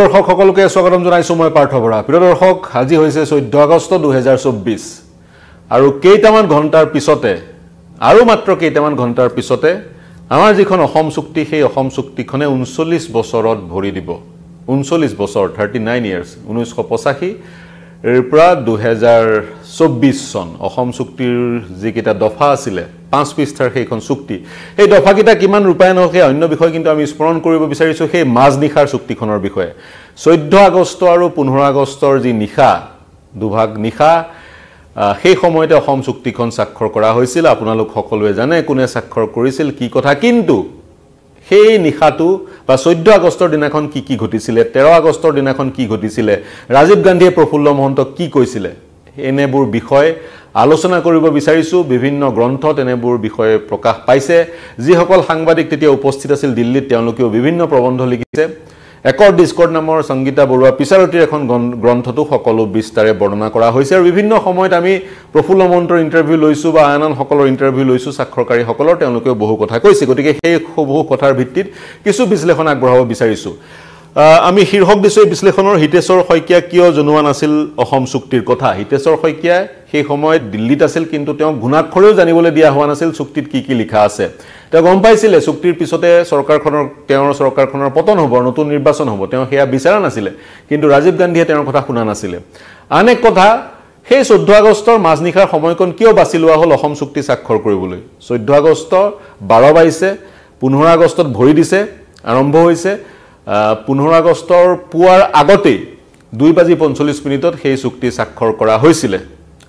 দৰ্শক সকলোকে স্বাগতম জনাইছোঁ মই পাৰ্থ বৰা প্ৰিয় দৰ্শক আজি হৈছে চৈধ্য আগষ্ট দুহেজাৰ চৌব্বিছ আৰু কেইটামান ঘণ্টাৰ পিছতে আৰু মাত্ৰ কেইটামান ঘণ্টাৰ পিছতে আমাৰ যিখন অসম চুক্তি সেই অসম চুক্তিখনে ঊনচল্লিছ বছৰত ভৰি দিব ঊনচল্লিছ বছৰ থাৰ্টি নাইন ইয়াৰ্ছ ঊনৈছশ পঁচাশী ৰ পৰা দুহেজাৰ চৌব্বিছ চন অসম চুক্তিৰ যিকেইটা দফা আছিলে পাঁচ পৃষ্ঠাৰ সেইখন চুক্তি সেই দফাকেইটা কিমান ৰূপায়ন হওক সেই অন্য বিষয় কিন্তু আমি স্মৰণ কৰিব বিচাৰিছোঁ সেই মাজনিশাৰ চুক্তিখনৰ বিষয়ে চৈধ্য আগষ্ট আৰু পোন্ধৰ আগষ্টৰ যি নিশা দুভাগ নিশা সেই সময়তে অসম চুক্তিখন স্বাক্ষৰ কৰা হৈছিল আপোনালোক সকলোৱে জানে কোনে স্বাক্ষৰ কৰিছিল কি কথা কিন্তু সেই নিশাটো বা চৈধ্য আগষ্টৰ দিনাখন কি কি ঘটিছিলে তেৰ আগষ্টৰ দিনাখন কি ঘটিছিলে ৰাজীৱ গান্ধীয়ে প্ৰফুল্ল মহন্তক কি কৈছিলে এনেবোৰ বিষয় আলোচনা কৰিব বিচাৰিছোঁ বিভিন্ন গ্ৰন্থত এনেবোৰ বিষয়ে প্ৰকাশ পাইছে যিসকল সাংবাদিক তেতিয়া উপস্থিত আছিল দিল্লীত তেওঁলোকেও বিভিন্ন প্ৰবন্ধ লিখিছে একৰ ডিস্কৰ্ড নামৰ সংগীতা বৰুৱা পিছাৰতিৰ এখন গ্ৰন্থটো সকলো বিস্তাৰে বৰ্ণনা কৰা হৈছে আৰু বিভিন্ন সময়ত আমি প্ৰফুল্ল মন্ত্ৰৰ ইণ্টাৰভিউ লৈছোঁ বা আন আনসকলৰ ইণ্টাৰভিউ লৈছোঁ স্বাক্ষৰকাৰীসকলৰ তেওঁলোকেও বহু কথা কৈছে গতিকে সেই বহু কথাৰ ভিত্তিত কিছু বিশ্লেষণ আগবঢ়াব বিচাৰিছোঁ আমি শীৰ্ষক দিছোঁ এই বিশ্লেষণৰ হিতেশ্বৰ শইকীয়া কিয় জনোৱা নাছিল অসম চুক্তিৰ কথা হিতেশ্বৰ শইকীয়াই সেই সময়ত দিল্লীত আছিল কিন্তু তেওঁক গুণাক্ষৰেও জানিবলৈ দিয়া হোৱা নাছিল চুক্তিত কি কি লিখা আছে তেওঁ গম পাইছিলে চুক্তিৰ পিছতে চৰকাৰখনৰ তেওঁৰ চৰকাৰখনৰ পতন হ'ব নতুন নিৰ্বাচন হ'ব তেওঁ সেয়া বিচৰা নাছিলে কিন্তু ৰাজীৱ গান্ধীয়ে তেওঁৰ কথা শুনা নাছিলে আন এক কথা সেই চৈধ্য আগষ্টৰ মাজনিশাৰ সময়কণ কিয় বাছি লোৱা হ'ল অসম চুক্তি স্বাক্ষৰ কৰিবলৈ চৈধ্য আগষ্ট বাৰ বাইছে পোন্ধৰ আগষ্টত ভৰি দিছে আৰম্ভ হৈছে পোন্ধৰ আগষ্টৰ পুৱাৰ আগতেই দুই বাজি পঞ্চল্লিছ মিনিটত সেই চুক্তি স্বাক্ষৰ কৰা হৈছিলে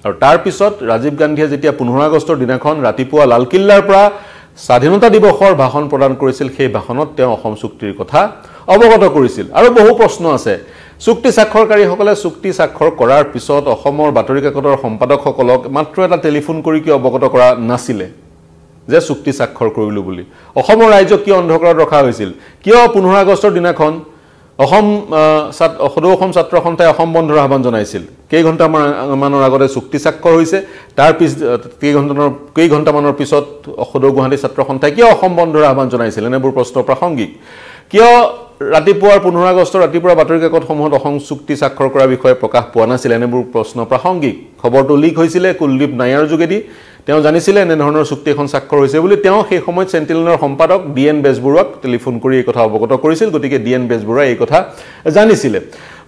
আৰু তাৰপিছত ৰাজীৱ গান্ধীয়ে যেতিয়া পোন্ধৰ আগষ্টৰ দিনাখন ৰাতিপুৱা লালকিল্লাৰ পৰা স্বাধীনতা দিৱসৰ ভাষণ প্ৰদান কৰিছিল সেই ভাষণত তেওঁ অসম চুক্তিৰ কথা অৱগত কৰিছিল আৰু বহু প্ৰশ্ন আছে চুক্তি স্বাক্ষৰকাৰীসকলে চুক্তি স্বাক্ষৰ কৰাৰ পিছত অসমৰ বাতৰি কাকতৰ সম্পাদকসকলক মাত্ৰ এটা টেলিফোন কৰি কিয় অৱগত কৰা নাছিলে যে চুক্তি স্বাক্ষৰ কৰিলোঁ বুলি অসমৰ ৰাইজক কিয় অন্ধকাৰত ৰখা হৈছিল কিয় পোন্ধৰ আগষ্টৰ দিনাখন অসম ছাত্ৰ সদৌ অসম ছাত্ৰ সন্থাই অসম বন্ধৰ আহ্বান জনাইছিল কেইঘণ্টামানৰ আগতে চুক্তি স্বাক্ষৰ হৈছে তাৰ পিছ কেইঘণ্টামানৰ কেইঘণ্টামানৰ পিছত সদৌ গুৱাহাটী ছাত্ৰ সন্থাই কিয় অসম বন্ধৰ আহ্বান জনাইছিল এনেবোৰ প্ৰশ্ন প্ৰাসংগিক কিয় ৰাতিপুৱাৰ পোন্ধৰ আগষ্টৰ ৰাতিপুৱা বাতৰি কাকতসমূহত অসম চুক্তি স্বাক্ষৰ কৰাৰ বিষয়ে প্ৰকাশ পোৱা নাছিল এনেবোৰ প্ৰশ্ন প্ৰাসংগিক খবৰটো লীক হৈছিলে কুলদীপ নায়াৰ যোগেদি তেওঁ জানিছিলে এনেধৰণৰ চুক্তি এখন স্বাক্ষৰ হৈছে বুলি তেওঁ সেই সময়ত চেণ্টেলনৰ সম্পাদক ডি এন বেজবৰুৱাক টেলিফোন কৰি এই কথা অৱগত কৰিছিল গতিকে ডি এন বেজবৰুৱাই এই কথা জানিছিলে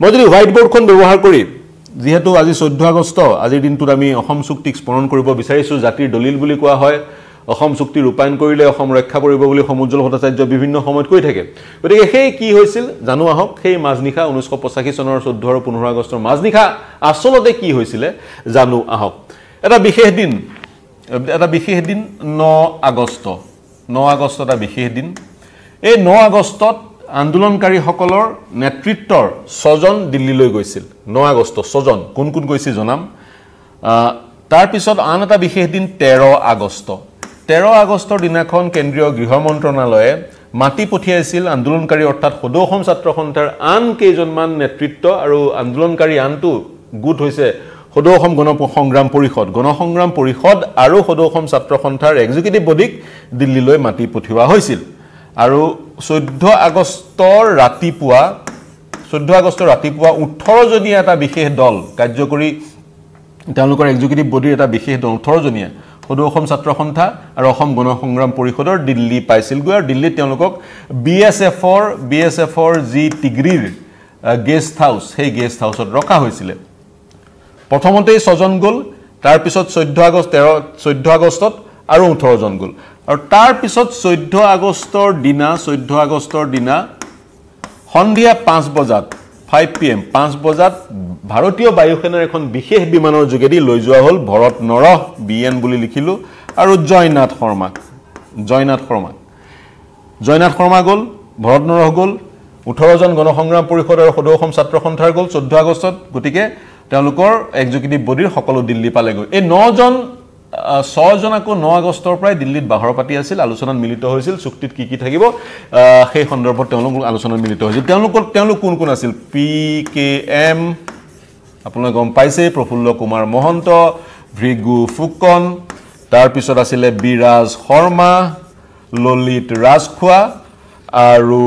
মই যদি হোৱাইট বৰ্ডখন ব্যৱহাৰ কৰি যিহেতু আজি চৈধ্য আগষ্ট আজিৰ দিনটোত আমি অসম চুক্তিক স্মৰণ কৰিব বিচাৰিছোঁ জাতিৰ দলিল বুলি কোৱা হয় অসম চুক্তি ৰূপায়ণ কৰিলে অসম ৰক্ষা কৰিব বুলি সমুজ্বল ভট্টাচাৰ্য বিভিন্ন সময়ত কৈ থাকে গতিকে সেই কি হৈছিল জানো আহক সেই মাজনিশা ঊনৈছশ পঁচাশী চনৰ চৈধ্য আৰু পোন্ধৰ আগষ্টৰ মাজনিশা আচলতে কি হৈছিলে জানো আহক এটা বিশেষ দিন এটা বিশেষ দিন ন আগষ্ট ন আগষ্ট এটা বিশেষ দিন এই ন আগষ্টত আন্দোলনকাৰীসকলৰ নেতৃত্বৰ ছজন দিল্লীলৈ গৈছিল ন আগষ্ট ছজন কোন কোন গৈছিল জনাম তাৰপিছত আন এটা বিশেষ দিন তেৰ আগষ্ট তেৰ আগষ্টৰ দিনাখন কেন্দ্ৰীয় গৃহ মন্ত্ৰণালয়ে মাতি পঠিয়াইছিল আন্দোলনকাৰী অৰ্থাৎ সদৌ অসম ছাত্ৰ সন্থাৰ আন কেইজনমান নেতৃত্ব আৰু আন্দোলনকাৰী আনটো গোট হৈছে সদৌ অসম গণ সংগ্ৰাম পৰিষদ গণ সংগ্ৰাম পৰিষদ আৰু সদৌ অসম ছাত্ৰ সন্থাৰ এক্সিকিউটিভ বডিক দিল্লীলৈ মাতি পঠিওৱা হৈছিল আৰু চৈধ্য আগষ্টৰ ৰাতিপুৱা চৈধ্য আগষ্টৰ ৰাতিপুৱা ওঠৰজনীয়া এটা বিশেষ দল কাৰ্যকৰী তেওঁলোকৰ এক্সিকিউটিভ বডীৰ এটা বিশেষ দল ওঠৰজনীয়া সদৌ অসম ছাত্ৰ সন্থা আৰু অসম গণ সংগ্ৰাম পৰিষদৰ দিল্লী পাইছিলগৈ আৰু দিল্লীত তেওঁলোকক বি এছ এফৰ বি এছ এফৰ যি ডিগ্ৰীৰ গেষ্ট হাউচ সেই গেষ্ট হাউচত ৰখা হৈছিলে প্ৰথমতেই ছজন গ'ল তাৰপিছত চৈধ্য আগষ্ট তেৰ চৈধ্য আগষ্টত আৰু ওঠৰজন গ'ল আৰু তাৰপিছত চৈধ্য আগষ্টৰ দিনা চৈধ্য আগষ্টৰ দিনা সন্ধিয়া পাঁচ বজাত ফাইভ পি এম পাঁচ বজাত ভাৰতীয় বায়ু সেনাৰ এখন বিশেষ বিমানৰ যোগেদি লৈ যোৱা হ'ল ভৰত নৰহ বি এন বুলি লিখিলোঁ আৰু জয়নাথ শৰ্মাক জয়নাথ শৰ্মাক জয়নাথ শৰ্মা গ'ল ভৰত নৰহ গ'ল ওঠৰজন গণসংগ্ৰাম পৰিষদ আৰু সদৌ অসম ছাত্ৰ সন্থাৰ গ'ল চৈধ্য আগষ্টত গতিকে তেওঁলোকৰ একজিকিউটিভ বডীৰ সকলো দিল্লী পালেগৈ এই নজন ছজন আকৌ ন আগষ্টৰ পৰাই দিল্লীত বাহৰ পাতি আছিল আলোচনাত মিলিত হৈছিল চুক্তিত কি কি থাকিব সেই সন্দৰ্ভত তেওঁলোক আলোচনাত মিলিত হৈছিল তেওঁলোকৰ তেওঁলোক কোন কোন আছিল পি কে এম আপোনালোকে গম পাইছেই প্ৰফুল্ল কুমাৰ মহন্ত ভৃগু ফুকন তাৰপিছত আছিলে বিৰাজ শৰ্মা ললিত ৰাজখোৱা আৰু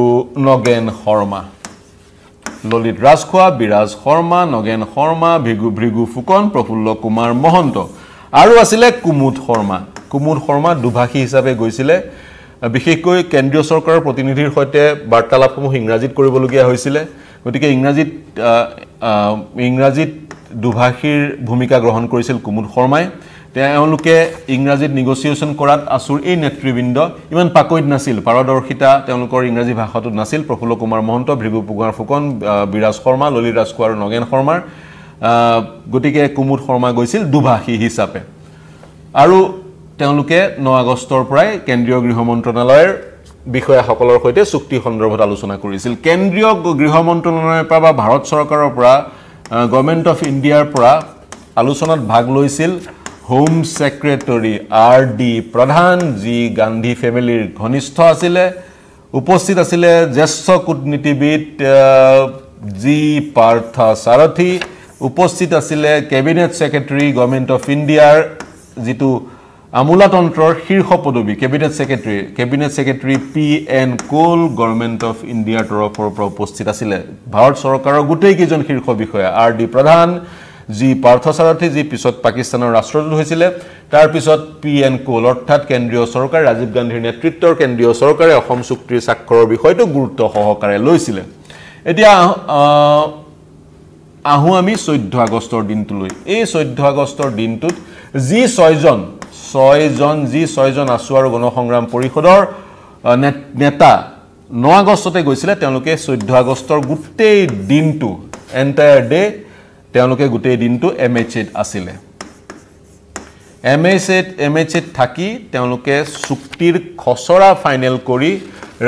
নগেন শৰ্মা ললিত ৰাজখোৱা বিৰাজ শৰ্মা নগেন শৰ্মা ভৃগু ভৃগু ফুকন প্ৰফুল্ল কুমাৰ মহন্ত আৰু আছিলে কুমুদ শৰ্মা কুমুদ শৰ্মা দুভাষী হিচাপে গৈছিলে বিশেষকৈ কেন্দ্ৰীয় চৰকাৰৰ প্ৰতিনিধিৰ সৈতে বাৰ্তালাপসমূহ ইংৰাজীত কৰিবলগীয়া হৈছিলে গতিকে ইংৰাজীত ইংৰাজীত দুভাষীৰ ভূমিকা গ্ৰহণ কৰিছিল কুমুদ শৰ্মাই তেওঁলোকে ইংৰাজীত নিগচিয়েশ্যন কৰাত আচুৰ এই নেতৃবৃন্দ ইমান পাকৈত নাছিল পাৰদৰ্শিতা তেওঁলোকৰ ইংৰাজী ভাষাটোত নাছিল প্ৰফুল্ল কুমাৰ মহন্ত ভৃগু কুমাৰ ফুকন বিৰাজ শৰ্মা ললিত ৰাজখোৱা আৰু নগেন শৰ্মাৰ গতিকে কুমুদ শৰ্মা গৈছিল দুভাষী হিচাপে আৰু তেওঁলোকে ন আগষ্টৰ পৰাই কেন্দ্ৰীয় গৃহ মন্ত্ৰণালয়ৰ বিষয়াসকলৰ সৈতে চুক্তি সন্দৰ্ভত আলোচনা কৰিছিল কেন্দ্ৰীয় গৃহ মন্ত্ৰণালয়ৰ পৰা বা ভাৰত চৰকাৰৰ পৰা গভমেণ্ট অফ ইণ্ডিয়াৰ পৰা আলোচনাত ভাগ লৈছিল হোম ছেক্ৰেটৰী আৰ ডি প্ৰধান যি গান্ধী ফেমিলিৰ ঘনিষ্ঠ আছিলে উপস্থিত আছিলে জ্যেষ্ঠ কূটনীতিবিদ জি পাৰ্থ সাৰথী উপস্থিত আছিলে কেবিনেট ছেক্ৰেটেৰী গভৰ্ণমেণ্ট অফ ইণ্ডিয়াৰ যিটো আমোলাতন্ত্ৰৰ শীৰ্ষ পদবী cabinet secretary cabinet secretary P N Kaul government of ইণ্ডিয়াৰ তৰফৰ পৰা উপস্থিত আছিলে ভাৰত চৰকাৰৰ গোটেইকেইজন শীৰ্ষ বিষয়া আৰ ডি প্ৰধান যি পাৰ্থ সাৰথী যি পিছত পাকিস্তানৰ ৰাষ্ট্ৰদূত হৈছিলে তাৰপিছত পি এন কোল অৰ্থাৎ কেন্দ্ৰীয় চৰকাৰ ৰাজীৱ গান্ধীৰ নেতৃত্বৰ কেন্দ্ৰীয় চৰকাৰে অসম চুক্তিৰ স্বাক্ষৰৰ বিষয়টো গুৰুত্ব সহকাৰে লৈছিলে এতিয়া আহোঁ আমি চৈধ্য আগষ্টৰ দিনটোলৈ এই চৈধ্য আগষ্টৰ দিনটোত যি ছয়জন ছয়জন যি ছয়জন আছু আৰু গণসংগ্ৰাম পৰিষদৰ নে নেতা ন আগষ্টতে গৈছিলে তেওঁলোকে চৈধ্য আগষ্টৰ গোটেই দিনটো এণ্টায়াৰ ডে তেওঁলোকে গোটেই দিনটো এম এইচ এত আছিলে এম এইচ এত এম এইচ এত থাকি তেওঁলোকে চুক্তিৰ খচৰা ফাইনেল কৰি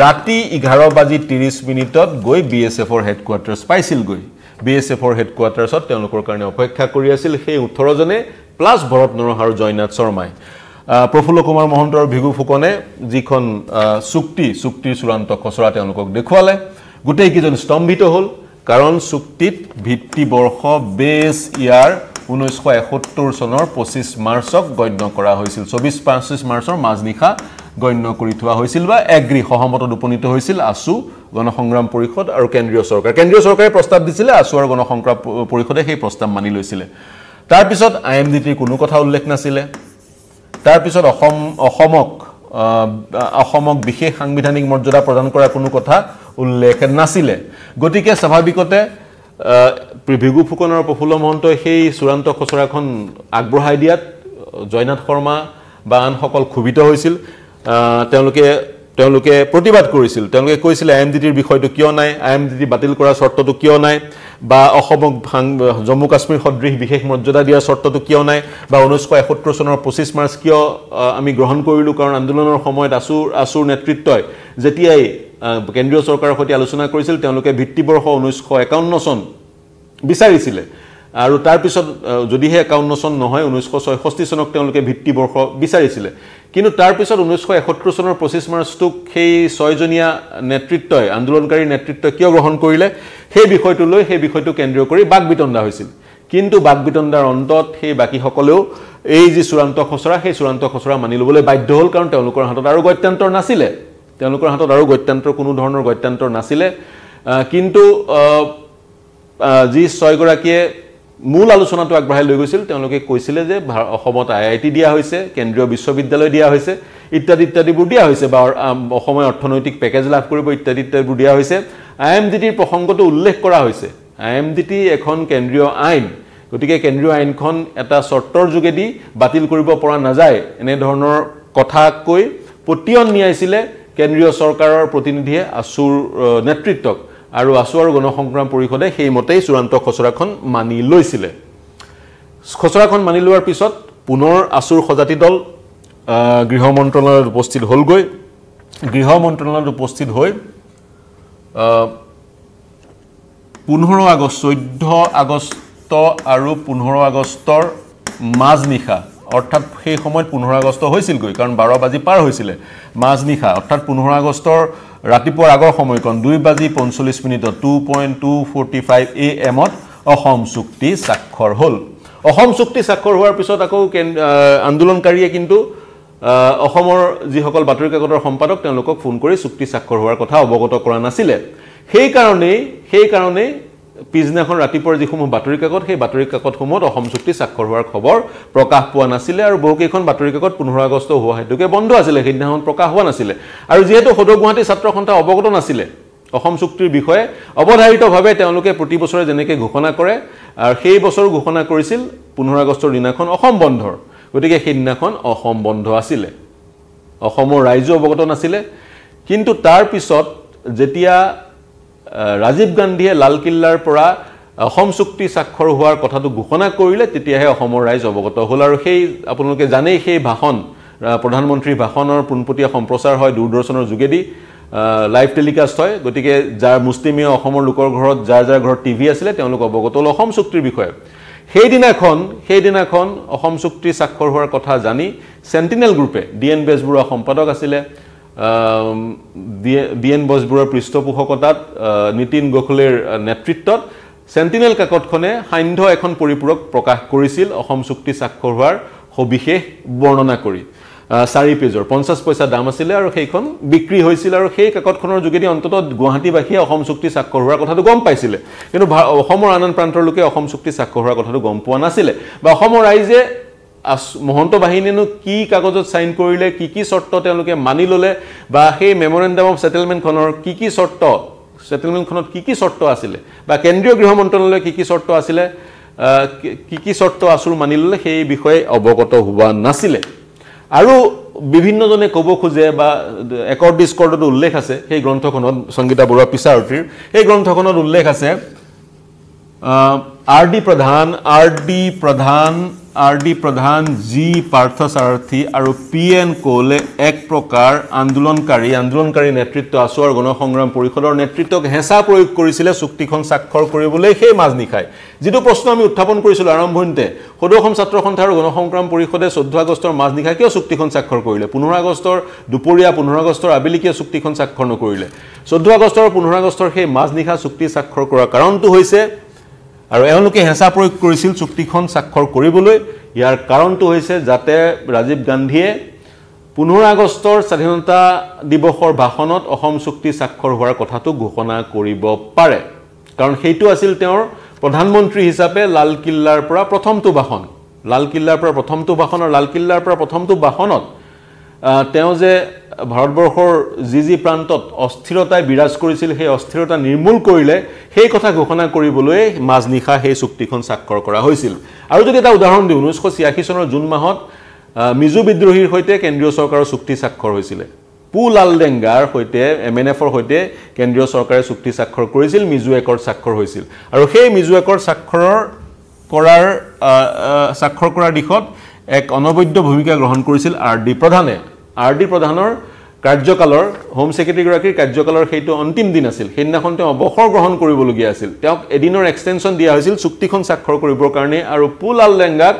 ৰাতি এঘাৰ বাজি ত্ৰিছ মিনিটত গৈ বি এছ এফৰ হেডকোৱাৰ্টাৰ্ছ পাইছিলগৈ বি এছ এফৰ হেডকোৱাৰ্টাৰ্ছত তেওঁলোকৰ কাৰণে অপেক্ষা কৰি আছিল সেই ওঠৰজনে প্লাছ ভৰত নৰহ আৰু জয়নাথ শৰ্মাই প্ৰফুল্ল কুমাৰ মহন্ত আৰু ভিগু ফুকনে যিখন চুক্তি চুক্তিৰ চূড়ান্ত খচৰা তেওঁলোকক দেখুৱালে গোটেইকেইজন স্তম্ভিত হ'ল কাৰণ চুক্তিত ভিত্তি বৰ্ষ বেছ ইয়াৰ ঊনৈছশ এসত্তৰ চনৰ পঁচিছ মাৰ্চক গণ্য কৰা হৈছিল চৌবিছ পঁচিছ মাৰ্চৰ মাজনিশা গণ্য কৰি থোৱা হৈছিল বা এগ্ৰী সহমতত উপনীত হৈছিল আছু গণসংগ্ৰাম পৰিষদ আৰু কেন্দ্ৰীয় চৰকাৰ কেন্দ্ৰীয় চৰকাৰে প্ৰস্তাৱ দিছিলে আছু আৰু গণসংগ্ৰাম পৰিষদে সেই প্ৰস্তাৱ মানি লৈছিলে তাৰপিছত আই এম ডি টিৰ কোনো কথা উল্লেখ নাছিলে তাৰপিছত অসম অসমক অসমক বিশেষ সাংবিধানিক মৰ্যাদা প্ৰদান কৰাৰ কোনো কথা উল্লেখ নাছিলে গতিকে স্বাভাৱিকতে ভিগু ফুকন আৰু প্ৰফুল্ল মহন্তই সেই চূড়ান্ত খচৰাখন আগবঢ়াই দিয়াত জয়নাথ শৰ্মা বা আনসকল ক্ষোভিত হৈছিল তেওঁলোকে তেওঁলোকে প্ৰতিবাদ কৰিছিল তেওঁলোকে কৈছিলে আই এম ডি টিৰ বিষয়টো কিয় নাই আই এম ডি টি বাতিল কৰা চৰ্তটো কিয় নাই বা অসমক ভাং জম্মু কাশ্মীৰ সদৃশ বিশেষ মৰ্যাদা দিয়া চৰ্তটো কিয় নাই বা ঊনৈছশ এসত্তৰ চনৰ পঁচিছ মাৰ্চ কিয় আমি গ্ৰহণ কৰিলোঁ কাৰণ আন্দোলনৰ সময়ত আছুৰ আছুৰ নেতৃত্বই যেতিয়াই কেন্দ্ৰীয় চৰকাৰৰ সৈতে আলোচনা কৰিছিল তেওঁলোকে ভিত্তিবৰ্ষ ঊনৈছশ একাৱন্ন চন বিচাৰিছিলে আৰু তাৰপিছত যদিহে একাৱন্ন চন নহয় ঊনৈছশ ছয়ষষ্ঠি চনক তেওঁলোকে ভিত্তিবৰ্ষ বিচাৰিছিলে কিন্তু তাৰপিছত ঊনৈছশ এসত্তৰ চনৰ পঁচিছ মাৰ্চটোক সেই ছয়জনীয়া নেতৃত্বই আন্দোলনকাৰী নেতৃত্বই কিয় গ্ৰহণ কৰিলে সেই বিষয়টো লৈ সেই বিষয়টো কেন্দ্ৰীয় কৰি বাক বিতণ্ডা হৈছিল কিন্তু বাক বিতণ্ডাৰ অন্তত সেই বাকীসকলেও এই যি চূড়ান্ত খচৰা সেই চূড়ান্ত খচৰা মানি ল'বলৈ বাধ্য হ'ল কাৰণ তেওঁলোকৰ হাতত আৰু গত্যন্তৰ নাছিলে তেওঁলোকৰ হাতত আৰু গত্যন্তৰ কোনো ধৰণৰ গত্যান্তৰ নাছিলে কিন্তু যি ছয়গৰাকীয়ে মূল আলোচনাটো আগবঢ়াই লৈ গৈছিল তেওঁলোকে কৈছিলে যে অসমত আই আই টি দিয়া হৈছে কেন্দ্ৰীয় বিশ্ববিদ্যালয় দিয়া হৈছে ইত্যাদি ইত্যাদিবোৰ দিয়া হৈছে বা অসমে অৰ্থনৈতিক পেকেজ লাভ কৰিব ইত্যাদি ইত্যাদিবোৰ দিয়া হৈছে আই এম ডি টিৰ প্ৰসংগটো উল্লেখ কৰা হৈছে আই এম ডি টি এখন কেন্দ্ৰীয় আইন গতিকে কেন্দ্ৰীয় আইনখন এটা চৰ্তৰ যোগেদি বাতিল কৰিব পৰা নাযায় এনেধৰণৰ কথা কৈ পতিয়ন নিয়াইছিলে কেন্দ্ৰীয় চৰকাৰৰ প্ৰতিনিধিয়ে আছুৰ নেতৃত্বক আৰু আছো আৰু গণসংগ্ৰাম পৰিষদে সেইমতেই চূড়ান্ত খচৰাখন মানি লৈছিলে খচৰাখন মানি লোৱাৰ পিছত পুনৰ আছুৰ সজাতি দল গৃহ মন্ত্ৰালয়ত উপস্থিত হ'লগৈ গৃহ মন্ত্ৰালয়ত উপস্থিত হৈ পোন্ধৰ আগষ্ট চৈধ্য আগষ্ট আৰু পোন্ধৰ আগষ্টৰ মাজনিশা অৰ্থাৎ সেই সময়ত পোন্ধৰ আগষ্ট হৈছিলগৈ কাৰণ বাৰ বাজি পাৰ হৈছিলে মাজনিশা অৰ্থাৎ পোন্ধৰ আগষ্টৰ ৰাতিপুৱাৰ আগৰ সময়কণ দুই বাজি পঞ্চল্লিছ মিনিটত two point two forty five A এমত অসম চুক্তি স্বাক্ষৰ হ'ল অসম চুক্তি স্বাক্ষৰ হোৱাৰ পিছত আকৌ আন্দোলনকাৰীয়ে কিন্তু অসমৰ যিসকল বাতৰি কাকতৰ সম্পাদক তেওঁলোকক ফোন কৰি চুক্তি স্বাক্ষৰ হোৱাৰ কথা অৱগত কৰা নাছিলে সেইকাৰণেই সেইকাৰণেই পিছদিনাখন ৰাতিপুৱাৰ যিসমূহ বাতৰি কাকত সেই বাতৰি কাকতসমূহত অসম চুক্তি স্বাক্ষৰ হোৱাৰ খবৰ প্ৰকাশ পোৱা নাছিলে আৰু বহুকেইখন বাতৰি কাকত পোন্ধৰ আগষ্ট হোৱা হেতুকে বন্ধ আছিলে সেইদিনাখন প্ৰকাশ হোৱা নাছিলে আৰু যিহেতু সদৌ গুৱাহাটী ছাত্ৰ সন্থা অৱগত নাছিলে অসম চুক্তিৰ বিষয়ে অৱধাৰিতভাৱে তেওঁলোকে প্ৰতি বছৰে যেনেকৈ ঘোষণা কৰে আৰু সেই বছৰো ঘোষণা কৰিছিল পোন্ধৰ আগষ্টৰ দিনাখন অসম বন্ধৰ গতিকে সেইদিনাখন অসম বন্ধ আছিলে অসমৰ ৰাইজো অৱগত নাছিলে কিন্তু তাৰপিছত যেতিয়া ৰাজীৱ গান্ধীয়ে লালকিল্লাৰ পৰা অসম চুক্তি স্বাক্ষৰ হোৱাৰ কথাটো ঘোষণা কৰিলে তেতিয়াহে অসমৰ ৰাইজ অৱগত হ'ল আৰু সেই আপোনালোকে জানেই সেই ভাষণ প্ৰধানমন্ত্ৰীৰ ভাষণৰ পোনপটীয়া সম্প্ৰচাৰ হয় দূৰদৰ্শনৰ যোগেদি লাইভ টেলিকাষ্ট হয় গতিকে যাৰ মুষ্টিমীয় অসমৰ লোকৰ ঘৰত যাৰ যাৰ ঘৰত টিভি আছিলে তেওঁলোক অৱগত হ'ল অসম চুক্তিৰ বিষয়ে সেইদিনাখন সেইদিনাখন অসম চুক্তি স্বাক্ষৰ হোৱাৰ কথা জানি চেণ্টিনেল গ্ৰুপে ডি এন বেজবৰুৱা সম্পাদক আছিলে বি এন বজবৰুৱাৰ পৃষ্ঠপোষকতাত নীতিন গোখলেৰ নেতৃত্বত চেণ্টিনেল কাকতখনে সান্ধ্য এখন পৰিপূৰক প্ৰকাশ কৰিছিল অসম চুক্তি স্বাক্ষৰ হোৱাৰ সবিশেষ বৰ্ণনা কৰি চাৰি পেজৰ পঞ্চাছ পইচা দাম আছিলে আৰু সেইখন বিক্ৰী হৈছিল আৰু সেই কাকতখনৰ যোগেদি অন্তত গুৱাহাটীবাসীয়ে অসম চুক্তি স্বাক্ষৰ হোৱাৰ কথাটো গম পাইছিলে কিন্তু অসমৰ আন আন প্ৰান্তৰ লোকে অসম চুক্তি স্বাক্ষৰ হোৱাৰ কথাটো গম পোৱা নাছিলে বা অসমৰ ৰাইজে মহন্ত বাহিনীয়েনো কি কাগজত চাইন কৰিলে কি কি চৰ্ত তেওঁলোকে মানি ল'লে বা সেই মেম'ৰেণ্ডাম অফ ছেটেলমেণ্টখনৰ কি কি চৰ্ত ছেটেলমেণ্টখনত কি কি চৰ্ত আছিলে বা কেন্দ্ৰীয় গৃহ মন্ত্ৰালয়ে কি কি চৰ্ত আছিলে কি কি চৰ্ত আঁচোৰ মানি ল'লে সেই বিষয়ে অৱগত হোৱা নাছিলে আৰু বিভিন্নজনে ক'ব খোজে বা একৰ্ড ডিচকৰ্ডত উল্লেখ আছে সেই গ্ৰন্থখনত সংগীতা বৰুৱা পিছাৰতীৰ সেই গ্ৰন্থখনত উল্লেখ আছে আর D Pradhan R D Pradhan R D Pradhan G Partha Sarathi আর পি এন কৌলে এক প্রকার আন্দোলনকারী আন্দোলনকারী নেতৃত্ব আসোয়ার গণসংগ্রাম পরিষদর নেতৃত্বক হেঁচা প্রয়োগ করেছিল চুক্তি স্বাক্ষর করবলে সেই মাজনিশায় যদি প্রশ্ন আমি উত্থাপন করেছিল আরম্ভণিতে সদৌম ছাত্র সন্থা আর গণসংগ্রাম পরিষদে চৌদ্দ আগস্টর মাজনিশা কেউ চুক্তি স্বাক্ষর করলে পনেরো আগস্টর দুপরিয়া পনেরো আগস্টর আবেলি কেউ চুক্তি স্বাক্ষর নকরিলে চৌদ্দ আগস্টর পনেরো আগস্টর সেই মাজনিশা চুক্তি স্বাক্ষর করার কারণটা হয়েছে আৰু এওঁলোকে হেঁচা প্ৰয়োগ কৰিছিল চুক্তিখন স্বাক্ষৰ কৰিবলৈ ইয়াৰ কাৰণটো হৈছে যাতে ৰাজীৱ গান্ধীয়ে পোন্ধৰ আগষ্টৰ স্বাধীনতা দিৱসৰ ভাষণত অসম চুক্তি স্বাক্ষৰ হোৱাৰ কথাটো ঘোষণা কৰিব পাৰে কাৰণ সেইটো আছিল তেওঁৰ প্ৰধানমন্ত্ৰী হিচাপে লালকিল্লাৰ পৰা প্ৰথমটো ভাষণ লালকিল্লাৰ পৰা প্ৰথমটো ভাষণ আৰু লালকিল্লাৰ পৰা প্ৰথমটো ভাষণত তেওঁ যে ভাৰতবৰ্ষৰ যি যি প্ৰান্তত অস্থিৰতাই বিৰাজ কৰিছিল সেই অস্থিৰতা নিৰ্মূল কৰিলে সেই কথা ঘোষণা কৰিবলৈ মাজনিশা সেই চুক্তিখন স্বাক্ষৰ কৰা হৈছিল আৰু যদি এটা উদাহৰণ দিওঁ ঊনৈছশ ছিয়াশী চনৰ জুন মাহত মিজু বিদ্ৰোহীৰ সৈতে কেন্দ্ৰীয় চৰকাৰৰ চুক্তি স্বাক্ষৰ হৈছিলে পু লাল ডেংগাৰ সৈতে এম এন এফৰ সৈতে কেন্দ্ৰীয় চৰকাৰে চুক্তি স্বাক্ষৰ কৰিছিল মিজু একৰ স্বাক্ষৰ হৈছিল আৰু সেই মিজু একৰ স্বাক্ষৰৰ কৰাৰ স্বাক্ষৰ কৰাৰ দিশত এক অনবদ্য ভূমিকা গ্ৰহণ কৰিছিল আৰ ডি প্ৰধানে আৰ ডি প্ৰধানৰ কাৰ্যকালৰ হোম ছেক্ৰেটেৰীগৰাকীৰ কাৰ্যকালৰ সেইটো অন্তিম দিন আছিল সেইদিনাখন তেওঁ অৱসৰ গ্ৰহণ কৰিবলগীয়া আছিল তেওঁক এদিনৰ এক্সটেনশ্যন দিয়া হৈছিল চুক্তিখন স্বাক্ষৰ কৰিবৰ কাৰণে আৰু পুল আল লেংগাক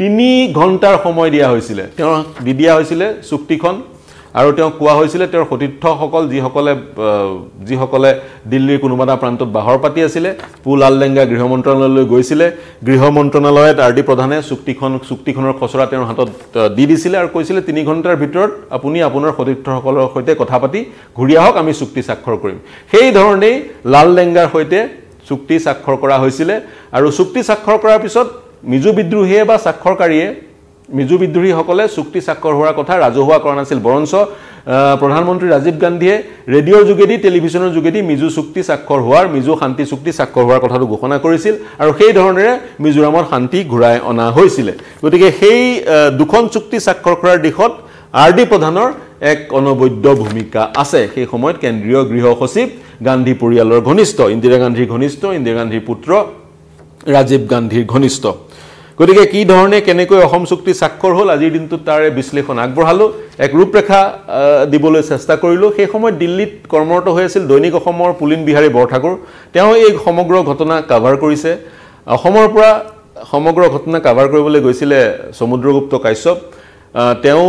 তিনি ঘণ্টাৰ সময় দিয়া হৈছিলে তেওঁ দি দিয়া হৈছিলে চুক্তিখন আৰু তেওঁ কোৱা হৈছিলে তেওঁৰ সতীৰ্থসকল যিসকলে যিসকলে দিল্লীৰ কোনোবা এটা প্ৰান্তত বাহৰ পাতি আছিলে পুল আল্লেংগা গৃহ মন্ত্ৰালয়লৈ গৈছিলে গৃহ মন্ত্ৰালয়ত আৰ ডি প্ৰধানে চুক্তিখন চুক্তিখনৰ খচৰা তেওঁৰ হাতত দি দিছিলে আৰু কৈছিলে তিনি ঘণ্টাৰ ভিতৰত আপুনি আপোনাৰ সতীৰ্থসকলৰ সৈতে কথা পাতি ঘূৰি আহক আমি চুক্তি স্বাক্ষৰ কৰিম সেইধৰণেই লাল লেংগাৰ সৈতে চুক্তি স্বাক্ষৰ কৰা হৈছিলে আৰু চুক্তি স্বাক্ষৰ কৰাৰ পিছত মিজু বিদ্ৰোহীয়ে বা স্বাক্ষৰকাৰীয়ে মিজু বিদ্ৰোহীসকলে চুক্তি স্বাক্ষৰ হোৱাৰ কথা ৰাজহুৱা কৰা নাছিল বৰঞ্চ প্ৰধানমন্ত্ৰী ৰাজীৱ গান্ধীয়ে ৰেডিঅ'ৰ যোগেদি টেলিভিশ্যনৰ যোগেদি মিজু চুক্তি স্বাক্ষৰ হোৱাৰ মিজু শান্তি চুক্তি স্বাক্ষৰ হোৱাৰ কথাটো ঘোষণা কৰিছিল আৰু সেইধৰণেৰে মিজোৰামত শান্তি ঘূৰাই অনা হৈছিলে গতিকে সেই দুখন চুক্তি স্বাক্ষৰ কৰাৰ দিশত আৰ ডি প্ৰধানৰ এক অনবদ্য ভূমিকা আছে সেই সময়ত কেন্দ্ৰীয় গৃহ সচিব গান্ধী পৰিয়ালৰ ঘনিষ্ঠ ইন্দিৰা গান্ধীৰ ঘনিষ্ঠ ইন্দিৰা গান্ধীৰ পুত্ৰ ৰাজীৱ গান্ধীৰ ঘনিষ্ঠ গতিকে কি ধৰণে কেনেকৈ অসম চুক্তি স্বাক্ষৰ হ'ল আজিৰ দিনটোত তাৰে বিশ্লেষণ আগবঢ়ালোঁ এক ৰূপৰেখা দিবলৈ চেষ্টা কৰিলোঁ সেই সময়ত দিল্লীত কৰ্মৰত হৈ আছিল দৈনিক অসমৰ পুলিন বিহাৰী বৰঠাকুৰ তেওঁ এই সমগ্ৰ ঘটনা কাভাৰ কৰিছে অসমৰ পৰা সমগ্ৰ ঘটনা কাভাৰ কৰিবলৈ গৈছিলে সমুদ্ৰগুপ্ত কাশ্যপ তেওঁ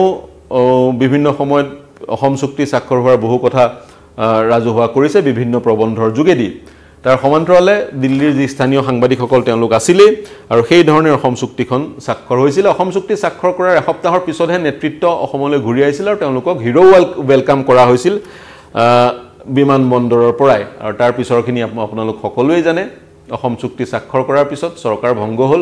বিভিন্ন সময়ত অসম চুক্তি স্বাক্ষৰ হোৱাৰ বহু কথা ৰাজহুৱা কৰিছে বিভিন্ন প্ৰবন্ধৰ যোগেদি তাৰ সমান্তৰালে দিল্লীৰ যি স্থানীয় সাংবাদিকসকল তেওঁলোক আছিলেই আৰু সেই ধৰণে অসম চুক্তিখন স্বাক্ষৰ হৈছিলে অসম চুক্তি স্বাক্ষৰ কৰাৰ এসপ্তাহৰ পিছতহে নেতৃত্ব অসমলৈ ঘূৰি আহিছিল আৰু তেওঁলোকক হিৰ' ৱেল ৱেলকাম কৰা হৈছিল বিমান বন্দৰৰ পৰাই আৰু তাৰ পিছৰখিনি আপোনালোক সকলোৱে জানে অসম চুক্তি স্বাক্ষৰ কৰাৰ পিছত চৰকাৰ ভংগ হ'ল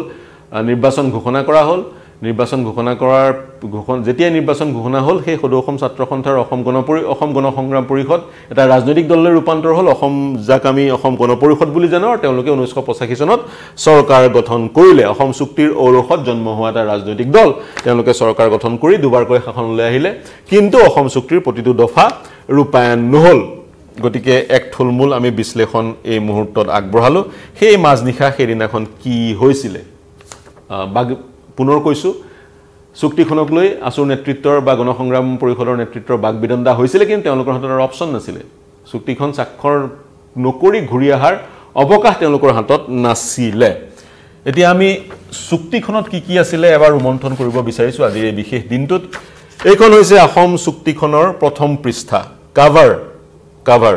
নিৰ্বাচন ঘোষণা কৰা হ'ল নিৰ্বাচন ঘোষণা কৰাৰ ঘোষণা যেতিয়া নিৰ্বাচন ঘোষণা হ'ল সেই সদৌ অসম ছাত্ৰ সন্থাৰ অসম গণ পৰি অসম গণ সংগ্ৰাম পৰিষদ এটা ৰাজনৈতিক দললৈ ৰূপান্তৰ হ'ল অসম যাক আমি অসম গণ পৰিষদ বুলি জানো আৰু তেওঁলোকে ঊনৈছশ পঁচাশী চনত চৰকাৰ গঠন কৰিলে অসম চুক্তিৰ ঔৰসত জন্ম হোৱা এটা ৰাজনৈতিক দল তেওঁলোকে চৰকাৰ গঠন কৰি দুবাৰকৈ শাসনলৈ আহিলে কিন্তু অসম চুক্তিৰ প্ৰতিটো দফা ৰূপায়ণ নহ'ল গতিকে এক থুলমূল আমি বিশ্লেষণ এই মুহূৰ্তত আগবঢ়ালোঁ সেই মাজনিশা সেইদিনাখন কি হৈছিলে বাগ পুনৰ কৈছোঁ চুক্তিখনক লৈ আচুৰ নেতৃত্বৰ বা গণসংগ্ৰাম পৰিষদৰ নেতৃত্বৰ বাক বিদণ্ডা হৈছিলে কিন্তু তেওঁলোকৰ হাতত আৰু অপশ্যন নাছিলে চুক্তিখন স্বাক্ষৰ নকৰি ঘূৰি অহাৰ অৱকাশ তেওঁলোকৰ হাতত নাছিলে এতিয়া আমি চুক্তিখনত কি কি আছিলে এবাৰ উমন্থন কৰিব বিচাৰিছোঁ আজিৰ এই বিশেষ দিনটোত এইখন হৈছে অসম চুক্তিখনৰ প্ৰথম পৃষ্ঠা cover cover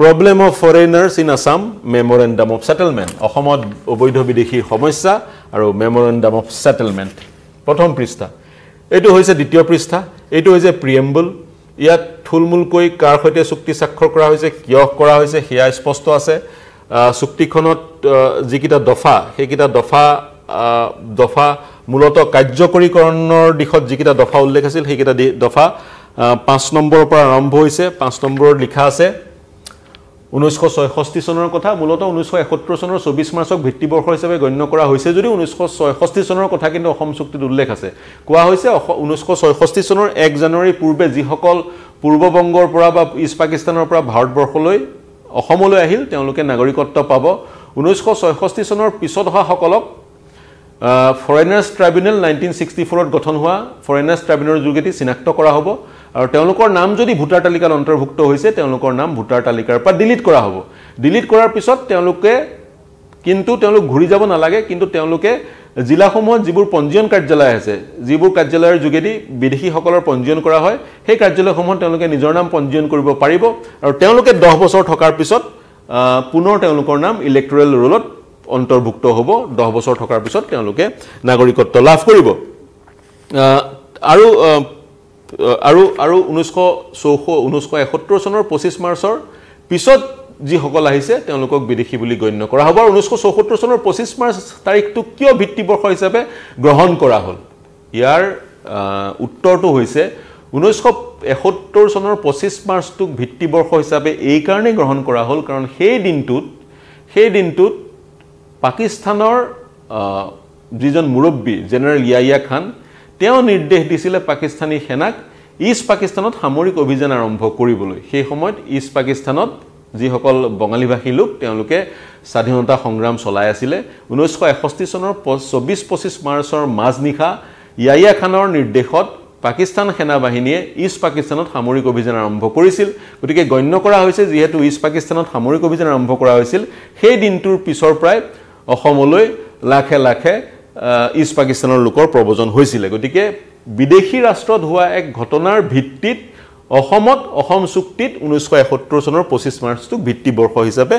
problem of foreigners in Assam memorandum of settlement অসমত অবৈধ বিদেশী সমস্যা আৰু মেমৰেণ্ডাম অফ ছেটেলমেণ্ট প্ৰথম পৃষ্ঠা এইটো হৈছে দ্বিতীয় পৃষ্ঠা এইটো হৈছে প্ৰিয়েম্বুল ইয়াত থুলমূলকৈ কাৰ সৈতে চুক্তি স্বাক্ষৰ কৰা হৈছে কিয় কৰা হৈছে সেয়া স্পষ্ট আছে চুক্তিখনত যিকেইটা দফা সেইকেইটা দফা দফা মূলতঃ কাৰ্যকৰীকৰণৰ দিশত যিকেইটা দফা উল্লেখ আছিল সেইকেইটা দি দফা পাঁচ নম্বৰৰ পৰা আৰম্ভ হৈছে পাঁচ নম্বৰত লিখা আছে ঊনৈছশ ছয়ষষ্ঠি চনৰ কথা মূলত ঊনৈছশ এসত্তৰ চনৰ চৌবিছ মাৰ্চক ভিত্তিবৰ্ষ হিচাপে গণ্য কৰা হৈছে যদিও ঊনৈছশ ছয়ষষ্ঠি চনৰ কথা কিন্তু অসম চুক্তিত উল্লেখ আছে কোৱা হৈছে ঊনৈছশ ছয়ষষ্ঠি চনৰ এক জানুৱাৰীৰ পূৰ্বে যিসকল পূৰ্ববংগৰ পৰা বা ইষ্ট পাকিস্তানৰ পৰা ভাৰতবৰ্ষলৈ অসমলৈ আহিল তেওঁলোকে নাগৰিকত্ব পাব ঊনৈছশ ছয়ষষ্ঠি চনৰ পিছত অহাসকলক ফৰেইনাৰ্ছ ট্ৰাইব্যুনেল নাইনটিন ছিক্সটি ফ'ৰত গঠন হোৱা ফৰেইনাৰ্ছ ট্ৰাইব্যুনেলৰ যোগেদি চিনাক্ত কৰা হ'ব আৰু তেওঁলোকৰ নাম যদি ভোটাৰ তালিকাত অন্তৰ্ভুক্ত হৈছে তেওঁলোকৰ নাম ভোটাৰ তালিকাৰ পৰা ডিলিট কৰা হ'ব ডিলিট কৰাৰ পিছত তেওঁলোকে কিন্তু তেওঁলোক ঘূৰি যাব নালাগে কিন্তু তেওঁলোকে জিলাসমূহত যিবোৰ পঞ্জীয়ন কাৰ্যালয় আছে যিবোৰ কাৰ্যালয়ৰ যোগেদি বিদেশীসকলৰ পঞ্জীয়ন কৰা হয় সেই কাৰ্যালয়সমূহত তেওঁলোকে নিজৰ নাম পঞ্জীয়ন কৰিব পাৰিব আৰু তেওঁলোকে দহ বছৰ থকাৰ পিছত পুনৰ তেওঁলোকৰ নাম ইলেক্ট'ৰেল ৰোলত অন্তৰ্ভুক্ত হ'ব দহ বছৰ থকাৰ পিছত তেওঁলোকে নাগৰিকত্ব লাভ কৰিব আৰু আৰু আৰু ঊনৈছশ চৌষ ঊনৈছশ এসত্তৰ চনৰ পঁচিছ মাৰ্চৰ পিছত যিসকল আহিছে তেওঁলোকক বিদেশী বুলি গণ্য কৰা হ'ব আৰু ঊনৈছশ চৌসত্তৰ চনৰ পঁচিছ মাৰ্চ তাৰিখটো কিয় ভিত্তিবৰ্ষ হিচাপে গ্ৰহণ কৰা হ'ল ইয়াৰ উত্তৰটো হৈছে ঊনৈছশ এসত্তৰ চনৰ পঁচিছ মাৰ্চটোক ভিত্তিবৰ্ষ হিচাপে এইকাৰণেই গ্ৰহণ কৰা হ'ল কাৰণ সেই দিনটোত সেই দিনটোত পাকিস্তানৰ যিজন মুৰব্বী জেনেৰেল ইয়াইয়া খান তেওঁ নিৰ্দেশ দিছিলে পাকিস্তানী সেনাক ইষ্ট পাকিস্তানত সামৰিক অভিযান আৰম্ভ কৰিবলৈ সেই সময়ত ইষ্ট পাকিস্তানত যিসকল বঙালীভাষী লোক তেওঁলোকে স্বাধীনতা সংগ্ৰাম চলাই আছিলে ঊনৈছশ এষষ্ঠি চনৰ প চৌবিছ পঁচিছ মাৰ্চৰ মাজনিশা য়াইয়া খানৰ নিৰ্দেশত পাকিস্তান সেনা বাহিনীয়ে ইষ্ট পাকিস্তানত সামৰিক অভিযান আৰম্ভ কৰিছিল গতিকে গণ্য কৰা হৈছে যিহেতু ইষ্ট পাকিস্তানত সামৰিক অভিযান আৰম্ভ কৰা হৈছিল সেই দিনটোৰ পিছৰ পৰাই অসমলৈ লাখে লাখে ইষ্ট পাকিস্তানৰ লোকৰ প্ৰব্ৰজন হৈছিলে গতিকে বিদেশী ৰাষ্ট্ৰত হোৱা এক ঘটনাৰ ভিত্তিত অসমত অসম চুক্তিত ঊনৈছশ এসত্তৰ চনৰ পঁচিছ মাৰ্চটোক ভিত্তিবৰ্ষ হিচাপে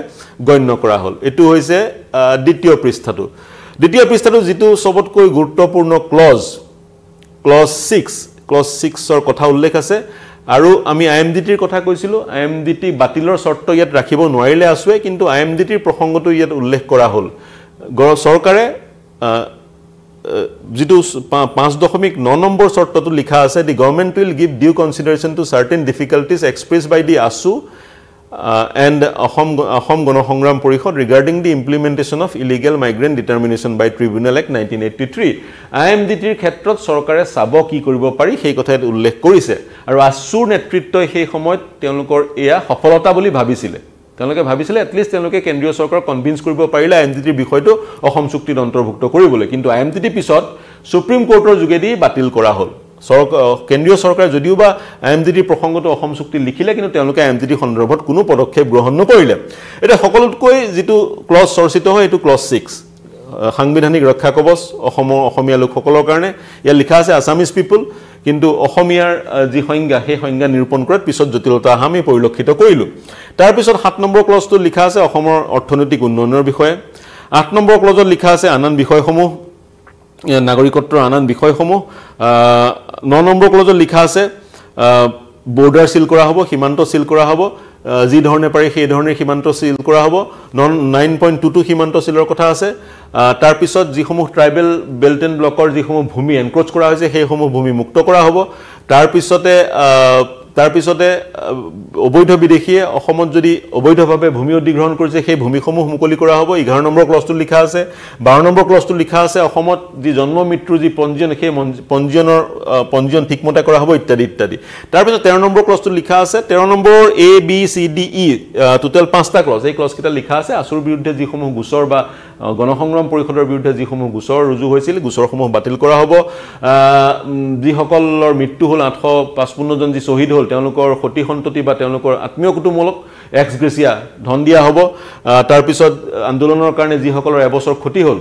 গণ্য কৰা হ'ল এইটো হৈছে দ্বিতীয় পৃষ্ঠাটো দ্বিতীয় পৃষ্ঠাটো যিটো চবতকৈ গুৰুত্বপূৰ্ণ ক্লজ ক্লজ ছিক্স ক্লজ ছিক্সৰ কথা উল্লেখ আছে আৰু আমি আই এম ডি টিৰ কথা কৈছিলোঁ আই এম ডি টি বাতিলৰ চৰ্ত ইয়াত ৰাখিব নোৱাৰিলে আছোৱে কিন্তু আই এম ডি টিৰ প্ৰসংগটো ইয়াত উল্লেখ কৰা হ'ল চৰকাৰে যিটো পাঁচ দশমিক ন নম্বৰ চৰ্তটো লিখা আছে the government will give due consideration to certain difficulties express by the AASU and Assam Assam Gana Sangram Parishad regarding the implementation of illegal migrant determination by tribunal act nineteen eighty three I M D টিৰ ক্ষেত্ৰত চৰকাৰে চাব কি কৰিব পাৰি সেই কথা উল্লেখ কৰিছে আৰু আছুৰ নেতৃত্বই সেই সময়ত তেওঁলোকৰ এয়া সফলতা বুলি ভাবিছিলে তেওঁলোকে ভাবিছিলে এটলিষ্ট তেওঁলোকে কেন্দ্ৰীয় চৰকাৰক কনভিন্স কৰিব পাৰিলে আই এম টি টিৰ বিষয়টো অসম চুক্তিত অন্তৰ্ভুক্ত কৰিবলৈ কিন্তু আই এম টি টি পিছত চুপ্ৰিম কোৰ্টৰ যোগেদি বাতিল কৰা হ'ল চৰকাৰ কেন্দ্ৰীয় চৰকাৰে যদিও বা আই এম টি টিৰ প্ৰসংগটো অসম চুক্তি লিখিলে কিন্তু তেওঁলোকে আই এম টি টি সন্দৰ্ভত কোনো পদক্ষেপ গ্ৰহণ নকৰিলে এতিয়া সকলোতকৈ যিটো ক্লছ চৰ্চিত হয় এইটো ক্লছ ছিক্স সাংবিধানিক ৰক্ষা কবচ অসমৰ অসমীয়া লোকসকলৰ কাৰণে ইয়াত লিখা আছে আছামিজ পিপুল কিন্তু অসমীয়াৰ যি সংজ্ঞা সেই সংজ্ঞা নিৰূপণ কৰাত পিছত জটিলতা অহা আমি পৰিলক্ষিত কৰিলোঁ তাৰপিছত সাত নম্বৰ ক্লজটোত লিখা আছে অসমৰ অৰ্থনৈতিক উন্নয়নৰ বিষয়ে আঠ নম্বৰ ক্লজত লিখা আছে আন আন বিষয়সমূহ নাগৰিকত্বৰ আন আন বিষয়সমূহ ন নম্বৰ ক্লজত লিখা আছে বৰ্ডাৰ চিল কৰা হ'ব সীমান্ত চিল কৰা হ'ব যি ধৰণে পাৰি সেইধৰণে সীমান্ত চিল কৰা হ'ব নন নাইন পইণ্ট টু টু সীমান্ত চিলৰ কথা আছে তাৰপিছত যিসমূহ ট্ৰাইবেল বেল্ট এণ্ড ব্লকৰ যিসমূহ ভূমি এনক্ৰ'চ কৰা হৈছে সেইসমূহ ভূমি মুক্ত কৰা হ'ব তাৰপিছতে তাৰপিছতে অবৈধ বিদেশীয়ে অসমত যদি অবৈধভাৱে ভূমি অধিগ্ৰহণ কৰিছে সেই ভূমিসমূহ মুকলি কৰা হ'ব এঘাৰ নম্বৰ ক্লছটো লিখা আছে বাৰ নম্বৰ ক্লছটো লিখা আছে অসমত যি জন্ম মৃত্যুৰ যি পঞ্জীয়ন সেই পঞ্জীয়নৰ পঞ্জীয়ন ঠিকমতে কৰা হ'ব ইত্যাদি ইত্যাদি তাৰপিছত তেৰ নম্বৰ ক্লছটো লিখা আছে তেৰ number A B C D E total পাঁচটা ক্লছ এই ক্লছকেইটা লিখা আছে আচুৰ বিৰুদ্ধে যিসমূহ গোচৰ বা গণসংগ্ৰাম পৰিষদৰ বিৰুদ্ধে যিসমূহ গোচৰ ৰুজু হৈছিল গোচৰসমূহ বাতিল কৰা হ'ব যিসকলৰ মৃত্যু হ'ল আঠশ পাঁচপন্নজন যি শ্বহীদ হ'ল তেওঁলোকৰ সতি সন্ততি বা তেওঁলোকৰ আত্মীয় এক্স এক্সগ্ৰেচিয়া ধন দিয়া হ'ব তাৰপিছত আন্দোলনৰ কাৰণে যিসকলৰ এবছৰ ক্ষতি হ'ল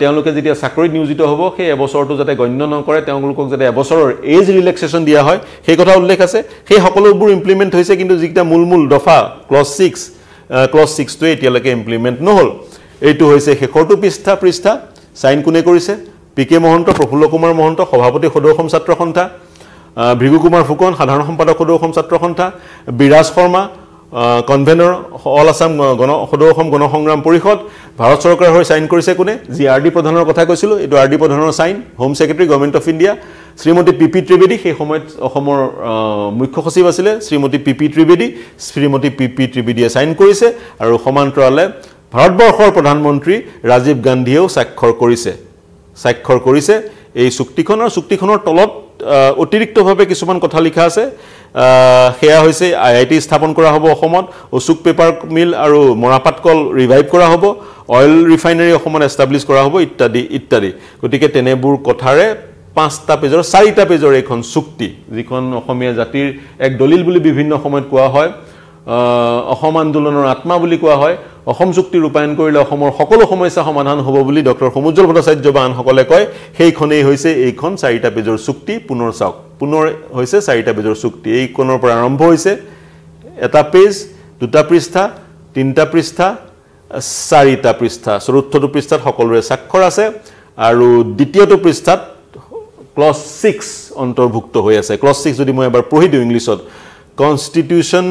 তেওঁলোকে যেতিয়া চাকৰিত নিয়োজিত হ'ব সেই এবছৰটো যাতে গণ্য নকৰে তেওঁলোকক যাতে এবছৰৰ এজ ৰিলেক্সেশ্যন দিয়া হয় সেই কথা উল্লেখ আছে সেই সকলোবোৰ ইমপ্লিমেণ্ট হৈছে কিন্তু যিকেইটা মূল মূল দফা ক্লছ ছিক্স ক্লছ ছিক্সটোৱে এতিয়ালৈকে ইমপ্লিমেণ্ট নহ'ল এইটো হৈছে শেষৰটো পৃষ্ঠা পৃষ্ঠা চাইন কোনে কৰিছে পি কে মহন্ত প্ৰফুল্ল কুমাৰ মহন্ত সভাপতি সদৌ অসম ছাত্ৰ সন্থা ভৃগু কুমাৰ ফুকন সাধাৰণ সম্পাদক সদৌ অসম ছাত্ৰ সন্থা Biraj Sharma convener all Assam Gana সদৌ অসম গণসংগ্ৰাম পৰিষদ ভাৰত চৰকাৰৰ হৈ ছাইন কৰিছে কোনে যি আৰ ডি প্ৰধানৰ কথা কৈছিলোঁ এইটো আৰ ডি প্ৰধানৰ sign home secretary government of India Shrimati P P Trivedi সেই সময়ত অসমৰ মুখ্য সচিব আছিলে Shrimati P P Trivedi Shrimati P P ত্ৰিবেদীয়ে চাইন কৰিছে আৰু সমান্তৰালে ভাৰতবৰ্ষৰ প্ৰধানমন্ত্ৰী ৰাজীৱ গান্ধীয়েও স্বাক্ষৰ কৰিছে স্বাক্ষৰ কৰিছে এই চুক্তিখন আৰু চুক্তিখনৰ তলত অতিৰিক্তভাৱে কিছুমান কথা লিখা আছে সেয়া হৈছে আই আই টি স্থাপন কৰা হ'ব অসমত অচুক পেপাৰ মিল আৰু মৰাপাটকল ৰিভাইভ কৰা হ'ব অইল ৰিফাইনেৰী অসমত এষ্টাব্লিছ কৰা হ'ব ইত্যাদি ইত্যাদি গতিকে তেনেবোৰ কথাৰে পাঁচটা পেজৰ চাৰিটা পেজৰ এইখন চুক্তি যিখন অসমীয়া জাতিৰ এক দলিল বুলি বিভিন্ন সময়ত কোৱা হয় অসম আন্দোলনৰ আত্মা বুলি কোৱা হয় অসম চুক্তি ৰূপায়ণ কৰিলে অসমৰ সকলো সমস্যা সমাধান হ'ব বুলি ডক্টৰ সমুজ্জ্বল ভট্টাচাৰ্য বা আনসকলে কয় সেইখনেই হৈছে এইখন চাৰিটা পেজৰ চুক্তি পুনৰ চাওক পুনৰ হৈছে চাৰিটা পেজৰ চুক্তি এইখনৰ পৰা আৰম্ভ হৈছে এটা পেজ দুটা পৃষ্ঠা তিনিটা পৃষ্ঠা চাৰিটা পৃষ্ঠা চতুৰ্থটো পৃষ্ঠাত সকলোৰে স্বাক্ষৰ আছে আৰু দ্বিতীয়টো পৃষ্ঠাত ক্লছ ছিক্স অন্তৰ্ভুক্ত হৈ আছে ক্লছ ছিক্স যদি মই এবাৰ পঢ়ি দিওঁ ইংলিছত constitution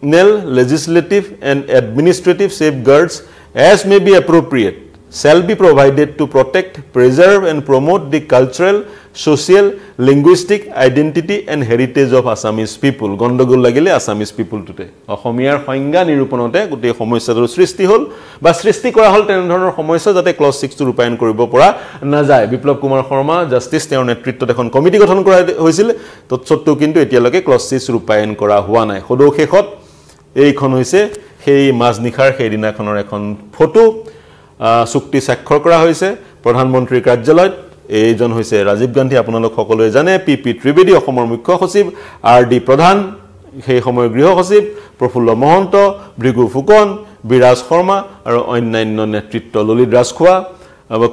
national legislative and administrative safeguards as may be appropriate shall be provided to protect, preserve and promote the cultural, social, linguistic identity and heritage of Assamese people. Gondogul lagile Assamese people today. Ahomiyar hoinga nirupanote, gute homoisa dhru srishti hol, ba srishti kora hol ten dhonor homoisa jate clause 6 to rupayan koribo pora na jai. Biplop Kumar Khorma, justice teo net trito dekhon committee gothan kora hoisil, tot sotto kintu etiya loke clause 6 rupayan kora huwa nai. Khodokhe khot, এইখন হৈছে সেই মাজনিশাৰ সেইদিনাখনৰ এখন photo চুক্তি স্বাক্ষৰ কৰা হৈছে প্ৰধানমন্ত্ৰীৰ কাৰ্যালয়ত এইজন হৈছে ৰাজীৱ গান্ধী আপোনালোক সকলোৱে জানে পি পি ত্ৰিবেদী অসমৰ মুখ্য সচিব আৰ ডি প্ৰধান সেই সময়ৰ গৃহ সচিব প্ৰফুল্ল মহন্ত ভৃগু ফুকন বিৰাজ শৰ্মা আৰু অন্যান্য নেতৃত্ব ললিত ৰাজখোৱা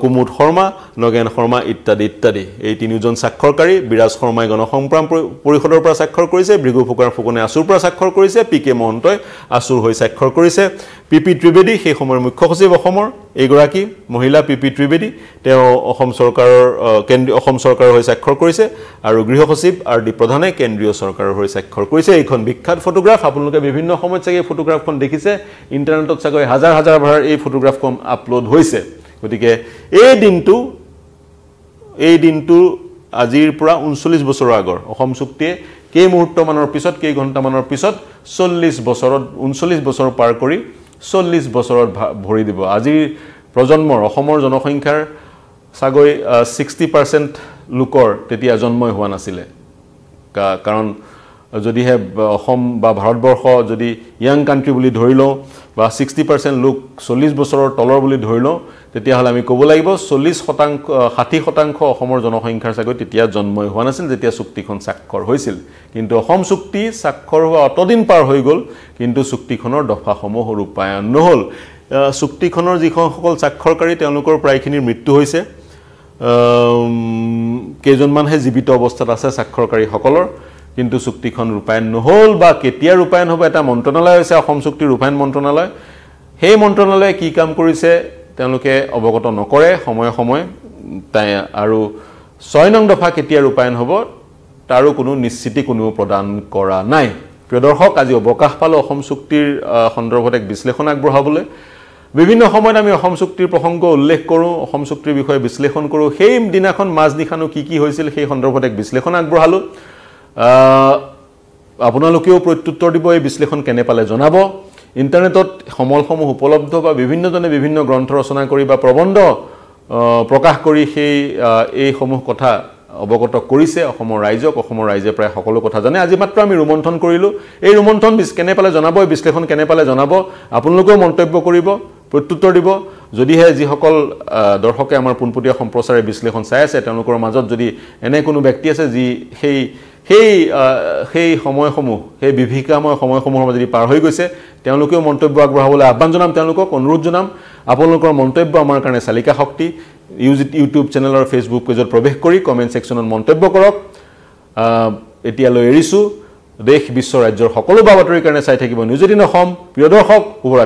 কুমুদ শৰ্মা নগেন শৰ্মা ইত্যাদি ইত্যাদি এই তিনিওজন স্বাক্ষৰকাৰী বিৰাজ শৰ্মাই গণসংগ্ৰাম পৰিষদৰ পৰা স্বাক্ষৰ কৰিছে ভৃগু ফুকন ফুকনে আচুৰ পৰা স্বাক্ষৰ কৰিছে পি কে মহন্তই আচুৰ হৈ স্বাক্ষৰ কৰিছে পি পি ত্ৰিবেদী সেই সময়ৰ মুখ্য সচিব অসমৰ এইগৰাকী মহিলা পি পি ত্ৰিবেদী তেওঁ অসম চৰকাৰৰ কেন্দ্ৰীয় অসম চৰকাৰৰ হৈ স্বাক্ষৰ কৰিছে আৰু গৃহ সচিব আৰ ডি প্ৰধানে কেন্দ্ৰীয় চৰকাৰৰ হৈ স্বাক্ষৰ কৰিছে এইখন বিখ্যাত ফটোগ্ৰাফ আপোনালোকে বিভিন্ন সময়ত চাগে এই ফটোগ্ৰাফখন দেখিছে ইণ্টাৰনেটত চাগৈ হাজাৰ হাজাৰ ভাৰ এই ফটোগ্ৰাফখন আপলোড হৈছে গতিকে এই দিনটো এই দিনটো আজিৰ পৰা ঊনচল্লিছ বছৰৰ আগৰ অসম চুক্তিয়ে কেই মুহূৰ্তমানৰ পিছত কেইঘণ্টামানৰ পিছত চল্লিছ বছৰত ঊনচল্লিছ বছৰ পাৰ কৰি চল্লিছ বছৰত ভৰি দিব আজিৰ প্ৰজন্মৰ অসমৰ জনসংখ্যাৰ চাগৈ ছিক্সটি পাৰ্চেণ্ট লোকৰ তেতিয়া জন্মই হোৱা নাছিলে কাৰণ যদিহে অসম বা ভাৰতবৰ্ষ যদি য়াং কাণ্ট্ৰি বুলি ধৰি লওঁ বা ছিক্সটি পাৰ্চেণ্ট লোক চল্লিছ বছৰৰ তলৰ বুলি ধৰি লওঁ তেতিয়াহ'লে আমি ক'ব লাগিব চল্লিছ শতাংশ ষাঠি শতাংশ অসমৰ জনসংখ্যাৰ চাগৈ তেতিয়া জন্মই হোৱা নাছিল যেতিয়া চুক্তিখন স্বাক্ষৰ হৈছিল কিন্তু অসম চুক্তি স্বাক্ষৰ হোৱা অতদিন পাৰ হৈ গ'ল কিন্তু চুক্তিখনৰ দফাসমূহ ৰূপায়ণ নহ'ল চুক্তিখনৰ যিসকল স্বাক্ষৰকাৰী তেওঁলোকৰ প্ৰায়খিনিৰ মৃত্যু হৈছে কেইজনমানহে জীৱিত অৱস্থাত আছে স্বাক্ষৰকাৰীসকলৰ কিন্তু চুক্তিখন ৰূপায়ণ নহ'ল বা কেতিয়া ৰূপায়ণ হ'ব এটা মন্ত্ৰণালয় হৈছে অসম চুক্তি ৰূপায়ণ মন্ত্ৰণালয় সেই মন্ত্ৰণালয়ে কি কাম কৰিছে তেওঁলোকে অৱগত নকৰে সময়ে সময়ে আৰু ছয় নং দফা কেতিয়া ৰূপায়ণ হ'ব তাৰো কোনো নিশ্চিতি কোনেও প্ৰদান কৰা নাই প্ৰিয় দৰ্শক আজি অৱকাশ পালোঁ অসম চুক্তিৰ সন্দৰ্ভত এক বিশ্লেষণ আগবঢ়াবলৈ বিভিন্ন সময়ত আমি অসম চুক্তিৰ প্ৰসংগ উল্লেখ কৰোঁ অসম চুক্তিৰ বিষয়ে বিশ্লেষণ কৰোঁ সেই দিনাখন মাজনিশানো কি কি হৈছিল সেই সন্দৰ্ভত এক বিশ্লেষণ আগবঢ়ালোঁ আপোনালোকেও প্ৰত্যুত্তৰ দিব এই বিশ্লেষণ কেনে পালে জনাব ইণ্টাৰনেটত সমলসমূহ উপলব্ধ বা বিভিন্নজনে বিভিন্ন গ্ৰন্থ ৰচনা কৰি বা প্ৰবন্ধ প্ৰকাশ কৰি সেই এইসমূহ কথা অৱগত কৰিছে অসমৰ ৰাইজক অসমৰ ৰাইজে প্ৰায় সকলো কথা জানে আজি মাত্ৰ আমি ৰোমন্থন কৰিলোঁ এই ৰোমন্থন কেনে পালে জনাব এই বিশ্লেষণ কেনে পালে জনাব আপোনালোকেও মন্তব্য কৰিব প্ৰত্যুত্তৰ দিব যদিহে যিসকল দৰ্শকে আমাৰ পোনপটীয়া সম্প্ৰচাৰে বিশ্লেষণ চাই আছে তেওঁলোকৰ মাজত যদি এনে কোনো ব্যক্তি আছে যি সেই সেই সেই সময়সমূহ সেই বিভীষিকাময় সময়সমূহৰ মাজেদি পাৰ হৈ গৈছে তেওঁলোকেও মন্তব্য আগবঢ়াবলৈ আহ্বান জনাম তেওঁলোকক অনুৰোধ জনাম আপোনালোকৰ মন্তব্য আমাৰ কাৰণে চালিকা শক্তি ইউজিট ইউটিউব চেনেলৰ ফেচবুক পেজত প্ৰৱেশ কৰি কমেণ্ট ছেকশ্যনত মন্তব্য কৰক এতিয়ালৈ এৰিছোঁ দেশ বিশ্ব ৰাজ্যৰ সকলো বাতৰিৰ কাৰণে চাই থাকিব নিউজ এদিন অসম প্ৰিয় দৰ্শক শুভৰাত্ৰী